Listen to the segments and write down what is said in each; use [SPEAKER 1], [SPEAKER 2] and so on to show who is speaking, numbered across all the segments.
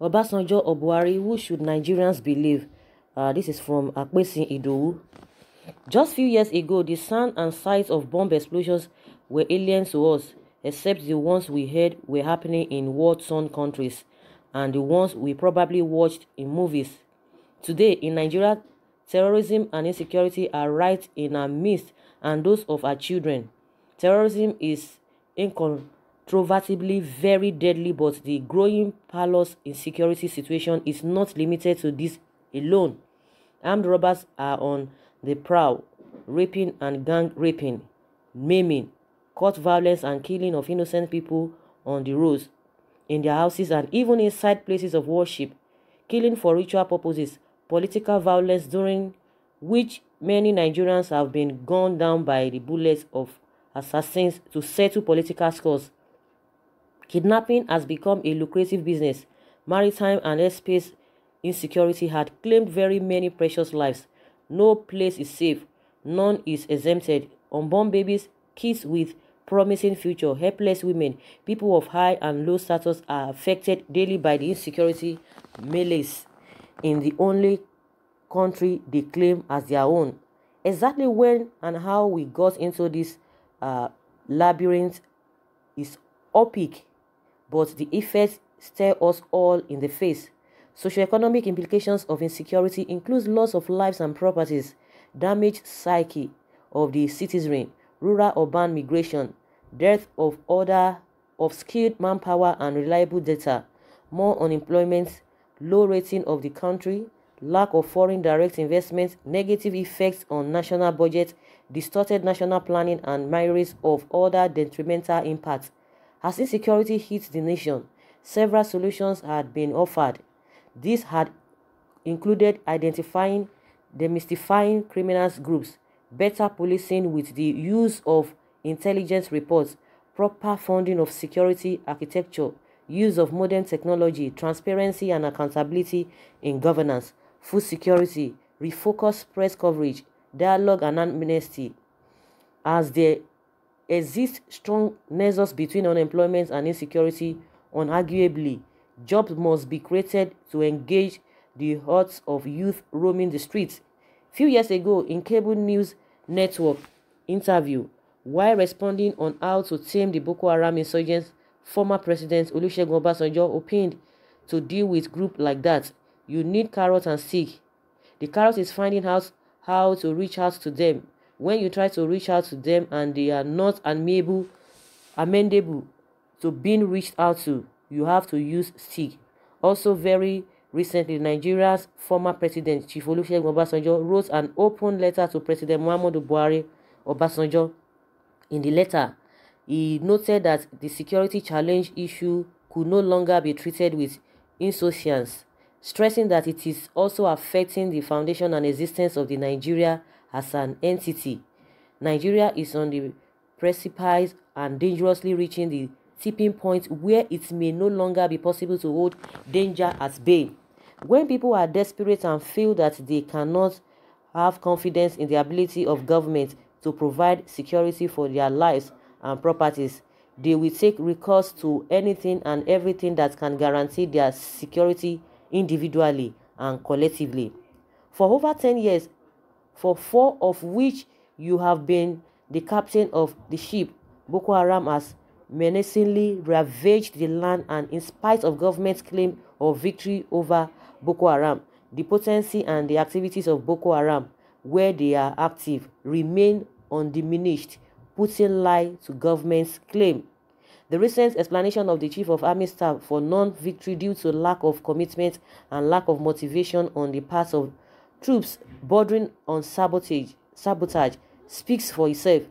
[SPEAKER 1] Obasanjo or who should Nigerians believe? Uh, this is from Akwesin Idowu. Just few years ago, the sound and sights of bomb explosions were alien to us, except the ones we heard were happening in war-torn countries and the ones we probably watched in movies. Today, in Nigeria, terrorism and insecurity are right in our midst and those of our children. Terrorism is inconceivable proverbially very deadly, but the growing palace insecurity situation is not limited to this alone. Armed robbers are on the prowl, raping and gang raping, maiming, court violence and killing of innocent people on the roads, in their houses and even inside places of worship, killing for ritual purposes, political violence during which many Nigerians have been gunned down by the bullets of assassins to settle political scores Kidnapping has become a lucrative business. Maritime and airspace insecurity had claimed very many precious lives. No place is safe. None is exempted. Unborn babies, kids with promising future, helpless women, people of high and low status are affected daily by the insecurity malaise in the only country they claim as their own. Exactly when and how we got into this uh, labyrinth is opaque but the effects stare us all in the face. Socioeconomic implications of insecurity includes loss of lives and properties, damaged psyche of the citizenry, rural urban migration, dearth of order of skilled manpower and reliable data, more unemployment, low rating of the country, lack of foreign direct investment, negative effects on national budget, distorted national planning and myriads of other detrimental impacts as insecurity hits the nation, several solutions had been offered. These had included identifying, demystifying criminal groups, better policing with the use of intelligence reports, proper funding of security architecture, use of modern technology, transparency and accountability in governance, food security, refocused press coverage, dialogue and amnesty. As the exists strong nexus between unemployment and insecurity. Unarguably, jobs must be created to engage the hearts of youth roaming the streets. Few years ago, in cable news network interview, while responding on how to tame the Boko Haram insurgents, former President Olusegun Obasanjo opined to deal with group like that, you need carrot and stick. The carrot is finding out how to reach out to them when you try to reach out to them and they are not amenable amendable to being reached out to you have to use stick also very recently nigeria's former president chief olusegun obasanjo wrote an open letter to president muhammadu buhari obasanjo in the letter he noted that the security challenge issue could no longer be treated with insouciance stressing that it is also affecting the foundation and existence of the nigeria as an entity. Nigeria is on the precipice and dangerously reaching the tipping point where it may no longer be possible to hold danger at bay. When people are desperate and feel that they cannot have confidence in the ability of government to provide security for their lives and properties, they will take recourse to anything and everything that can guarantee their security individually and collectively. For over 10 years, for four of which you have been the captain of the ship. Boko Haram has menacingly ravaged the land and in spite of government's claim of victory over Boko Haram, the potency and the activities of Boko Haram, where they are active, remain undiminished, putting lie to government's claim. The recent explanation of the Chief of Army Staff for non-victory due to lack of commitment and lack of motivation on the part of troops bordering on sabotage, sabotage speaks for itself.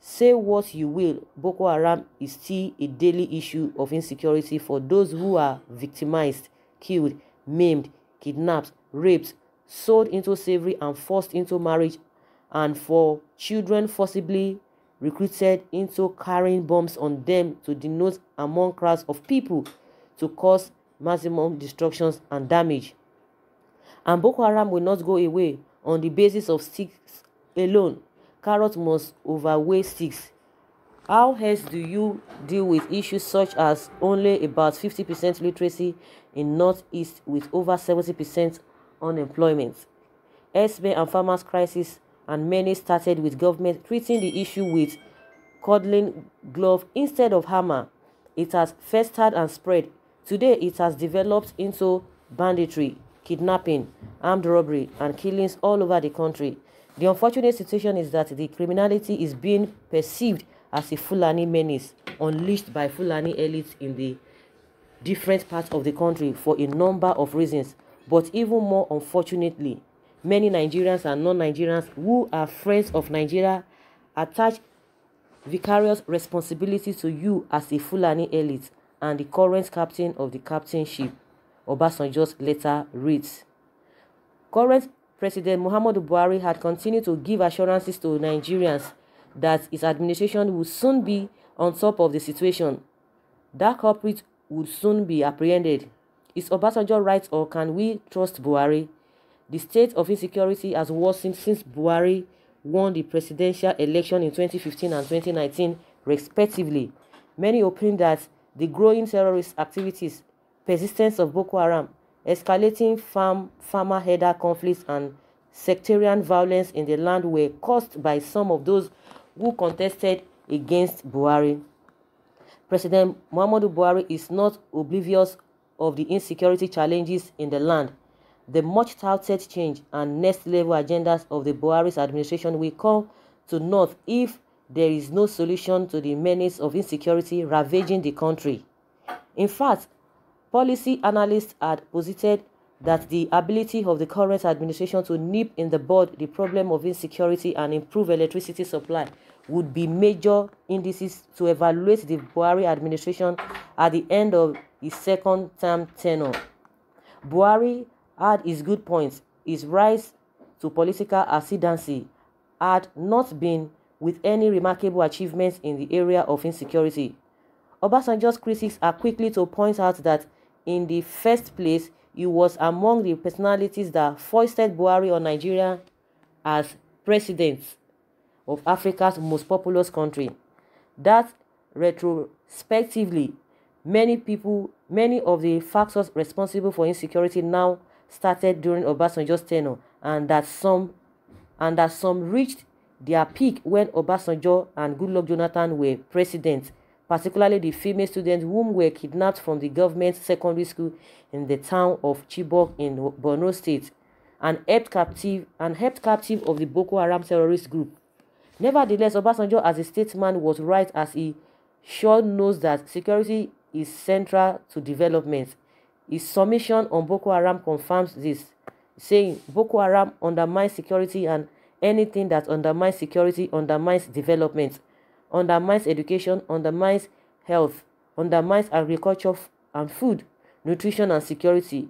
[SPEAKER 1] Say what you will, Boko Haram is still a daily issue of insecurity for those who are victimized, killed, maimed, kidnapped, raped, sold into slavery and forced into marriage, and for children forcibly recruited into carrying bombs on them to denote among crowds of people to cause maximum destructions and damage. And Boko Haram will not go away on the basis of sticks alone. Carrots must overweigh sticks. How else do you deal with issues such as only about 50% literacy in Northeast with over 70% unemployment? Elsewhere and farmers' crisis and many started with government treating the issue with codling glove instead of hammer. It has festered and spread. Today, it has developed into banditry kidnapping, armed robbery, and killings all over the country. The unfortunate situation is that the criminality is being perceived as a Fulani menace unleashed by Fulani elites in the different parts of the country for a number of reasons. But even more unfortunately, many Nigerians and non-Nigerians who are friends of Nigeria attach vicarious responsibility to you as a Fulani elite and the current captain of the captainship. Obasanjo's later reads. Current President Muhammadu Buhari had continued to give assurances to Nigerians that his administration would soon be on top of the situation. That culprit would soon be apprehended. Is Obasanjo right or can we trust Buhari? The state of insecurity has worsened since Buhari won the presidential election in 2015 and 2019, respectively. Many opine that the growing terrorist activities persistence of Boko Haram, escalating farm, farmer-herder conflicts and sectarian violence in the land were caused by some of those who contested against Buhari. President Muhammadu Buhari is not oblivious of the insecurity challenges in the land. The much-touted change and next-level agendas of the Buhari's administration will come to naught if there is no solution to the menace of insecurity ravaging the country. In fact, Policy analysts had posited that the ability of the current administration to nip in the bud the problem of insecurity and improve electricity supply would be major indices to evaluate the Buhari administration at the end of his second term tenure. Buhari had his good points. His rise to political ascendancy had not been with any remarkable achievements in the area of insecurity. Obasanjo's critics are quickly to point out that in the first place, he was among the personalities that foisted Buhari on Nigeria as president of Africa's most populous country. That retrospectively, many people, many of the factors responsible for insecurity now started during Obasanjo's tenure, and that some, and that some reached their peak when Obasanjo and Goodluck Jonathan were presidents particularly the female students whom were kidnapped from the government secondary school in the town of Chibok in Borno State and held captive and held captive of the Boko Haram terrorist group. Nevertheless, Obasanjo as a statesman was right as he sure knows that security is central to development. His submission on Boko Haram confirms this, saying Boko Haram undermines security and anything that undermines security undermines development undermines education, undermines health, undermines agriculture and food, nutrition and security.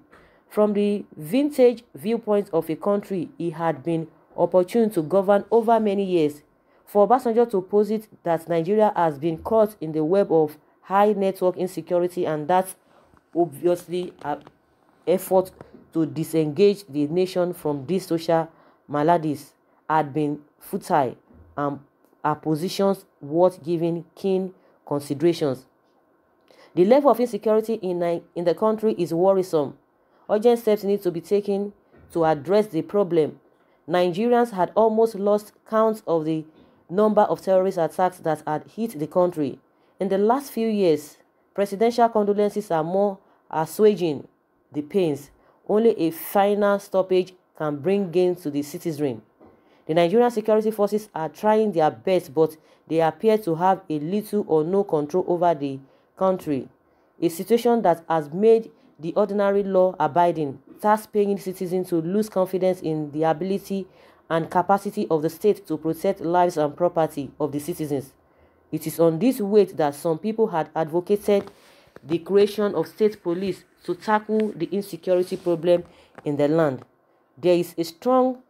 [SPEAKER 1] From the vintage viewpoint of a country he had been opportune to govern over many years, for Obasanjo to posit that Nigeria has been caught in the web of high network insecurity and that obviously an uh, effort to disengage the nation from these social maladies had been futile and are positions worth giving keen considerations. The level of insecurity in, in the country is worrisome. Urgent steps need to be taken to address the problem. Nigerians had almost lost count of the number of terrorist attacks that had hit the country. In the last few years, presidential condolences are more assuaging the pains. Only a final stoppage can bring gain to the citizenry. The Nigerian security forces are trying their best, but they appear to have a little or no control over the country, a situation that has made the ordinary law-abiding, tax-paying citizens to lose confidence in the ability and capacity of the state to protect lives and property of the citizens. It is on this weight that some people had advocated the creation of state police to tackle the insecurity problem in the land. There is a strong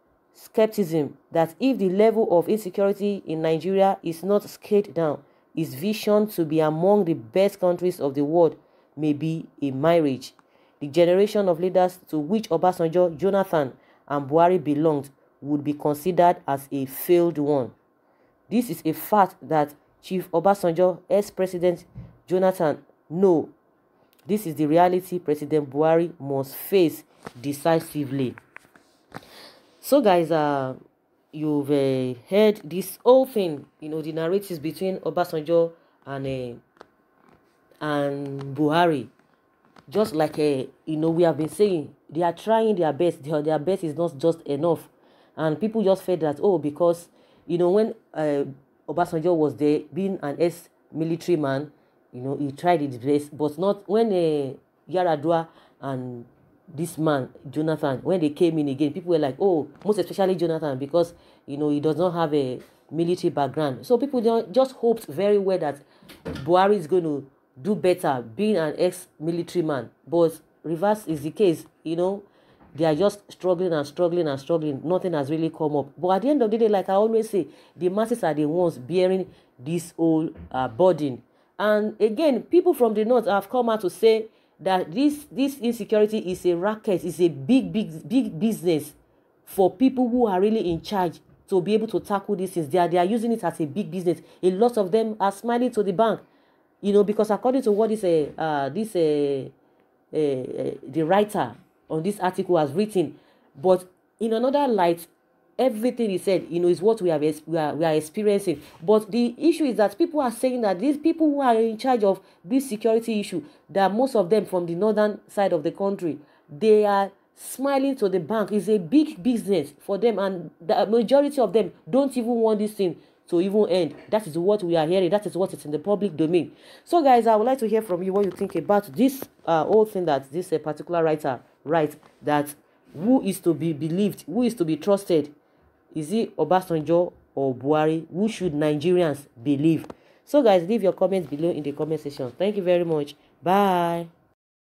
[SPEAKER 1] skepticism that if the level of insecurity in Nigeria is not scaled down, its vision to be among the best countries of the world may be a marriage. The generation of leaders to which Obasanjo, Jonathan, and Buhari belonged would be considered as a failed one. This is a fact that Chief Obasanjo, ex-president Jonathan, no. This is the reality President Buhari must face decisively so guys uh you've uh, heard this whole thing you know the narratives between obasanjo and uh, and buhari just like uh, you know we have been saying they are trying their best their, their best is not just enough and people just felt that oh because you know when uh, obasanjo was there being an ex-military man you know he tried his best but not when uh, yaradua and this man jonathan when they came in again people were like oh most especially jonathan because you know he does not have a military background so people just hoped very well that buhari is going to do better being an ex-military man but reverse is the case you know they are just struggling and struggling and struggling nothing has really come up but at the end of the day like i always say the masses are the ones bearing this whole uh, burden and again people from the north have come out to say that this this insecurity is a racket is a big big big business for people who are really in charge to be able to tackle this. Since they are they are using it as a big business a lot of them are smiling to the bank you know because according to what this uh, uh this uh, uh, uh the writer on this article has written but in another light everything he said, you know, is what we, have, we, are, we are experiencing. But the issue is that people are saying that these people who are in charge of this security issue, that most of them from the northern side of the country, they are smiling to the bank. It's a big business for them, and the majority of them don't even want this thing to even end. That is what we are hearing. That is what is in the public domain. So, guys, I would like to hear from you what you think about this uh, whole thing that this uh, particular writer writes that who is to be believed, who is to be trusted Is it Obasanjo or Buhari? Who should Nigerians believe? So guys, leave your comments below in the comment section. Thank you very much. Bye.